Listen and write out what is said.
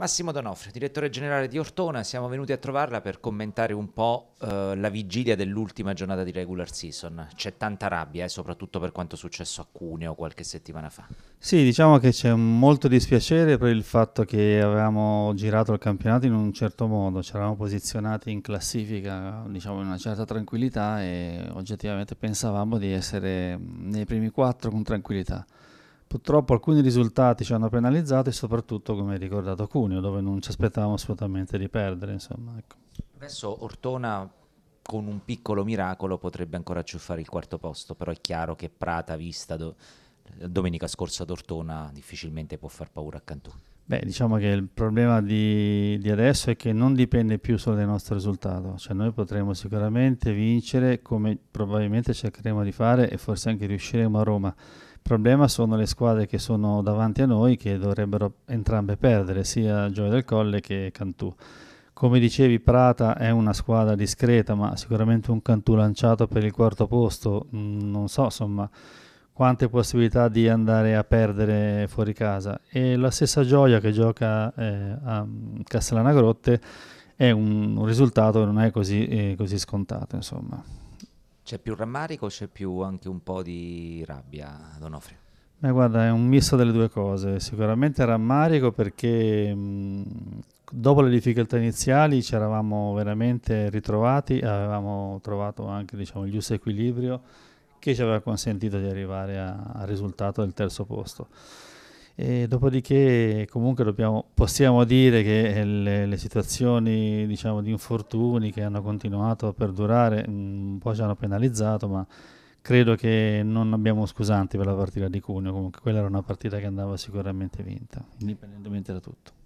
Massimo Donofrio, direttore generale di Ortona, siamo venuti a trovarla per commentare un po' eh, la vigilia dell'ultima giornata di regular season. C'è tanta rabbia, eh, soprattutto per quanto è successo a Cuneo qualche settimana fa. Sì, diciamo che c'è molto dispiacere per il fatto che avevamo girato il campionato in un certo modo, ci eravamo posizionati in classifica, diciamo in una certa tranquillità e oggettivamente pensavamo di essere nei primi quattro con tranquillità. Purtroppo alcuni risultati ci hanno penalizzato e soprattutto, come hai ricordato, Cuneo, dove non ci aspettavamo assolutamente di perdere. Insomma, ecco. Adesso Ortona con un piccolo miracolo potrebbe ancora acciuffare il quarto posto, però è chiaro che Prata, vista do, domenica scorsa Tortona difficilmente può far paura a Cantù. Beh, diciamo che il problema di, di, adesso è che non dipende più solo dal nostro risultato, cioè noi potremo sicuramente vincere come probabilmente cercheremo di fare e forse anche riusciremo a Roma. Il problema sono le squadre che sono davanti a noi che dovrebbero entrambe perdere, sia Gioia del Colle che Cantù. Come dicevi, Prata è una squadra discreta, ma sicuramente un Cantù lanciato per il quarto posto, mh, mm, non so, insomma quante possibilità di andare a perdere fuori casa. E la stessa gioia che gioca eh, a mm, Castellana Grotte è un, un risultato che non è così, eh, così scontato, insomma. C'è più rammarico o c'è più anche un po' di rabbia, Donofrio? Beh, guarda, è un misto delle due cose. Sicuramente rammarico perché mh, mm, dopo le difficoltà iniziali ci eravamo veramente ritrovati, avevamo trovato anche diciamo, il giusto equilibrio che ci aveva consentito di arrivare a, al risultato del terzo posto. E dopodiché comunque dobbiamo, possiamo dire che eh, le, le situazioni diciamo, di infortuni che hanno continuato a perdurare mm, un po' ci hanno penalizzato, ma credo che non abbiamo scusanti per la partita di Cuneo, comunque quella era una partita che andava sicuramente vinta, indipendentemente da tutto.